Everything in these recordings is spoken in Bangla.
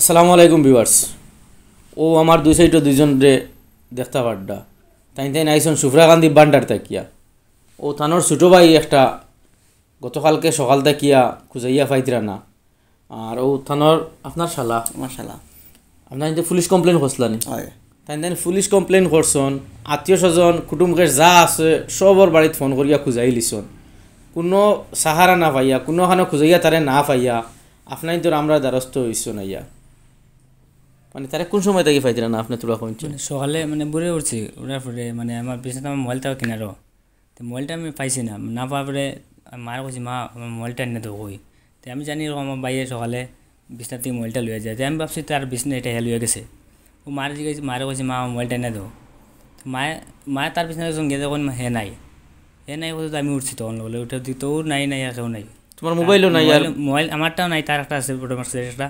আসসালামু আলাইকুম ভিউয়ার্স ও আমার দুই সাইডে দুইজন রে দেখতা পাড্ডা তাই তাই আইসন সুফরা গান্ধী বান্ডার তাকিয়া ও থানোর ছোটো ভাই একটা গতকালকে সকাল তাকিয়া খুঁজাইয়া ফাইতরা না আর ও থানোর আপনার শালা আমার শালা আপনার কিন্তু পুলিশ কমপ্লেন করছিলানি তাই তাই পুলিশ কমপ্লেন করছন আত্মীয় স্বজন কুটুম্বকে যা আছে সবর বাড়িত ফোন করিয়া খুঁজাই লিছন কোনো সাহারা না পাইয়া কোনোখানে খুঁজাইয়া তারে না পাইয়া আপনার তোর আমরা দ্বারস্থ হইছ আইয়া মানে তারা কোন সময় থেকে না আপনি তুলা পৌঁছে সকালে মানে বুড়ে উঠছি ওঠার পরে মানে আমার পিছনে আমার মোবাইলটাও কেনারও তো মোবাইলটা আমি পাইছি না না পাওয়ার পরে মার কছি মা আমার মোবাইলটা এনে দেবো তো আমি জানি এরকম আমার বাইরে সকালে বিছনার থেকে মোবাইলটা লুয়ে যায় তো আমি ভাবছি তার বিছনে এটা হেলুয়ে গেছে ও মার জিজ্ঞেস মারে কছি মা আমার মোবাইলটা এনে দেবো তো মায়ে মায়ে তার পিছনে একজন গেছে হে নাই হে নাই বলতে আমি উঠছি তখন বলে উঠে তো ওর নাই নাই আর কেউ নাই তোমার মোবাইলও নাই আর মোবাইল আমারটাও নাই তার একটা আছে বড় মারছে এটা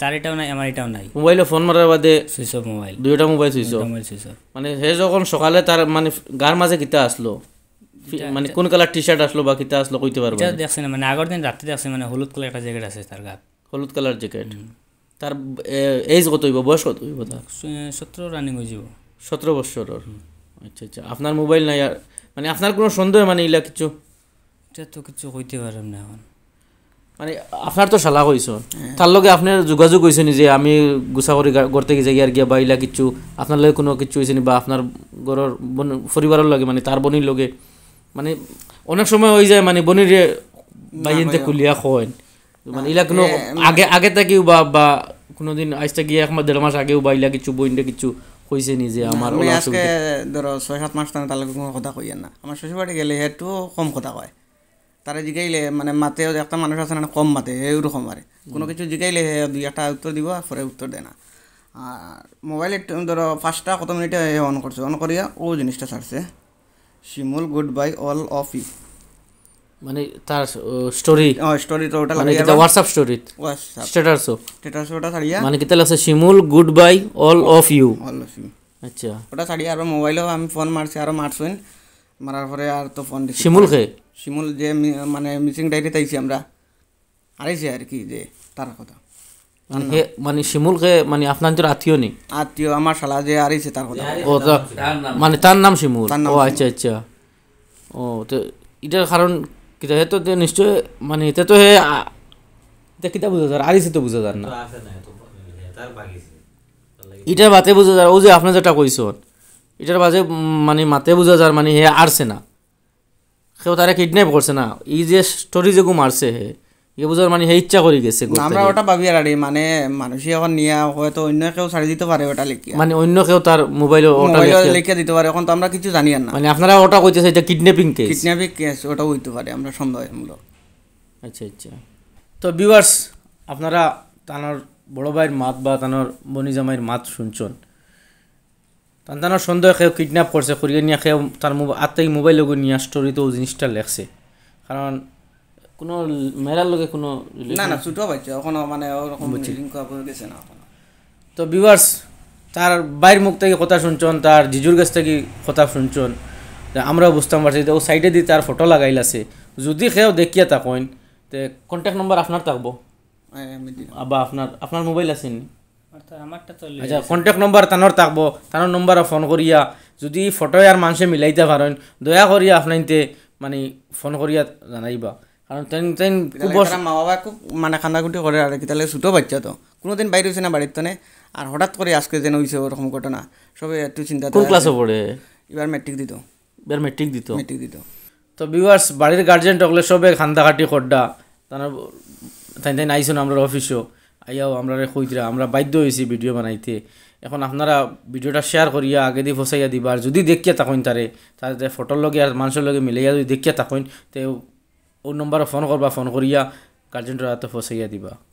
তার এটাও নাই আমার এটাও নাই মোবাইলও ফোন মারার বাদে সুইচ অফ মোবাইল দুইটা mobile switch off mobile switch off মানে সে যখন সকালে তার মানে গার মাঝে কিতা আসলো মানে কোন কালার টি শার্ট আসলো বা কিতা আসলো কইতে পারবো এটা দেখছেন মানে আগের দিন রাতে দেখছেন মানে হলুদ কালার একটা জ্যাকেট আছে তার গা হলুদ কালার জ্যাকেট তার এজ কত হইব বয়স কত হইব তার সতেরো রানিং হয়ে যাব সতেরো বছর আচ্ছা আচ্ছা আপনার মোবাইল নাই আর মানে আপনার কোনো সন্দেহ মানে ইলা কিছু এটা তো কিছু কইতে পারলাম না এখন মানে আপনার তো সালা হয়েছে তার লগে আপনার যোগাযোগ হয়েছে যে আমি গুছা করি করতে গেছি ইয়ার গিয়া বাইলা কিচ্ছু আপনার লগে কোনো কিছু হয়েছে বা আপনার ঘরের বন পরিবারের লগে মানে তার বনির লগে মানে অনেক সময় হয়ে যায় মানে বনির বাইনতে কুলিয়া খোয়েন মানে ইলা কোনো আগে আগে থাকিও বা বা কোনোদিন আজ থেকে এক মাস দেড় মাস আগেও বা ইলা কিছু বইনটা কিছু কইছে নি যে আমার ধরো ছয় সাত মাস তাহলে তাহলে কোনো কথা কইয়েন না আমার শ্বশুর বাড়ি গেলে একটু কম কথা কয় তারা জিগাইলে মানে মাতে একটা মানুষ আছে না কম মাতে এরকম আরে কোনো কিছু জিগাইলে দুই একটা উত্তর দিব পরে উত্তর দেয় না আর মোবাইলে ধরো ফার্স্টটা কত মিনিটে অন করছে অন করিয়া ও জিনিসটা ছাড়ছে Shimul good bye all of ই মানে তার স্টোরি স্টোরি তো ওটা মানে কিতা হোয়াটসঅ্যাপ স্টোরি স্ট্যাটাস স্ট্যাটাস ওটা ছাড়িয়া মানে কিতা লাগছে Shimul good bye all of you all of you আচ্ছা ওটা ছাড়িয়া আর মোবাইলও আমি ফোন মারছি আর মারছুন মারার পরে আর তো ফোন শিমুল খে শিমুল যে মানে মিসিং ডায়েরিতে আইছি আমরা আড়াইছে আর কি যে তার কথা মানে, মানে শিমুলকে মানে আপনার তোর আত্মীয় নেই আত্মীয় আমার শালা যে আড়াইছে তার কথা মানে তার নাম শিমুল ও আচ্ছা আচ্ছা ও তো এটার কারণ কিতা হে তো নিশ্চয় মানে এটা তো হে এটা কিতা বুঝা যার আড়াইছে তো বুঝা যার না এটার বাতে বুঝা যার ও যে আপনি যেটা কইস এটার বাজে মানে মাতে বুঝা যার মানে হে আরছে না সেও তারা কিডন্যাপ করছে না এই যে স্টোরি যে মারছে হে এ বুঝার মানে হে ইচ্ছা করে গেছে আমরা ওটা ভাবি আর মানে মানুষই এখন নিয়ে হয়তো অন্য কেউ ছাড়ি দিতে পারে ওটা লিখে মানে অন্য কেউ তার মোবাইল ওটা লিখে দিতে পারে এখন তো আমরা কিছু জানি না মানে আপনারা ওটা কইতেছে এটা কিডন্যাপিং কেস কিডন্যাপিং কেস ওটা হইতে পারে আমরা সন্দেহমূলক আচ্ছা আচ্ছা তো ভিউয়ার্স আপনারা তানার বড় ভাইয়ের মাত বা তানোর বনিজামাইয়ের মাত শুনছেন তান সন্দেহ কেউ কিডন্যাপ করছে করিয়ে নিয়ে কেউ তার আত্মাই মোবাইল লোক নিয়ে স্টোরি তো জিনিসটা লেখছে কারণ কোনো মেলার লোকে কোনো না না ছোটো বাচ্চা ওখানে মানে ওরকম গেছে না তো ভিউয়ার্স তার বাইর মুখ থেকে কথা শুনছন তার জিজুর কাছ থেকে কথা শুনছন আমরা বুঝতাম পারছি ও সাইডে দিয়ে তার ফটো লাগাইল আছে যদি সেও দেখিয়া কইন তে কন্ট্যাক্ট নম্বর আপনার থাকবো আবা আপনার আপনার মোবাইল আছে নি আচ্ছা কন্ট্যাক্ট নম্বর তানোর থাকবো তানোর নম্বরে ফোন করিয়া যদি ফটো আর মানুষে মিলাইতে পারেন দয়া করিয়া আপনাইতে মানে ফোন করিয়া জানাইবা কারণ তেন তেন মা বাবা খুব মানে কান্দাকুটি করে আর কি তাহলে ছোটো বাচ্চা তো কোনোদিন বাইরে হয়েছে না বাড়ির তনে আর হঠাৎ করে আজকে যেন হয়েছে ওরকম ঘটনা সবাই একটু চিন্তা কোন ক্লাসে পড়ে এবার মেট্রিক দিত এবার মেট্রিক দিত মেট্রিক দিত তো ভিউয়ার্স বাড়ির গার্জেন টকলে সবে খান্দাকাটি খড্ডা তার তাই তাই আইসুন আমরা অফিসও আইয়াও আমরা কইতরা আমরা বাধ্য হয়েছি ভিডিও বানাইতে এখন আপনারা ভিডিওটা শেয়ার করিয়া আগে দিয়ে ফসাইয়া দিবার যদি দেখিয়া থাকেন তারে তাদের ফটোর লগে আর মানুষের লগে মিলাইয়া যদি দেখিয়া থাকেন তো ও নম্বরে ফোন করবা ফোন করিয়া গার্জেন্টরা হাতে ফসাইয়া দিবা